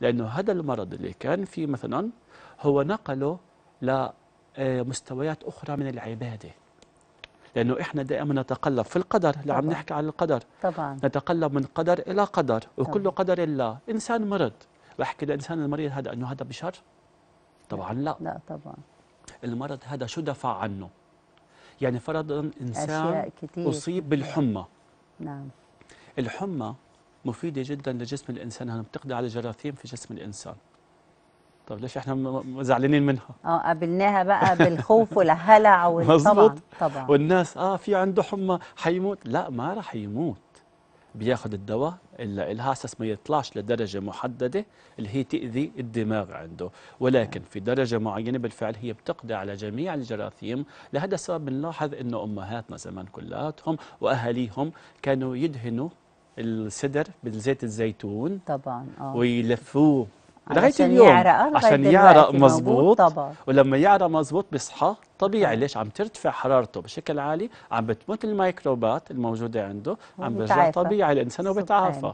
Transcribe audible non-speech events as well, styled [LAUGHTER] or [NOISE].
لأنه هذا المرض اللي كان فيه مثلا هو نقله لمستويات آه، أخرى من العبادة لأنه إحنا دائما نتقلب في القدر اللي عم نحكي عن القدر طبعا نتقلب من قدر إلى قدر وكل قدر الله إنسان مرض بحكي لإنسان المريض هذا أنه هذا بشر طبعا لا لا طبعا المرض هذا شو دفع عنه يعني فرضا إنسان أشياء كتير. أصيب بالحمى نعم الحمى مفيده جدا لجسم الانسان انها بتقضي على جراثيم في جسم الانسان طب ليش احنا زعلانين منها اه قابلناها بقى بالخوف والهلع [LAUGHS] والطبع طبعا والناس اه في عنده حمى حيموت لا ما راح يموت بياخذ الدواء الا الها اساس ما يطلعش لدرجه محدده اللي هي تاذي الدماغ عنده ولكن في درجه معينه بالفعل هي بتقضي على جميع الجراثيم لهذا السبب بنلاحظ انه امهاتنا زمان كلاتهم واهاليهم كانوا يدهنوا السدر بزيت الزيتون طبعا اه ويلفوه لغايه اليوم يعرق عشان يعرق مظبوط ولما يعرق مظبوط بيصحى طبيعي ليش عم ترتفع حرارته بشكل عالي عم بتموت الميكروبات الموجوده عنده عم بيرجع طبيعي الانسان وبيتعافى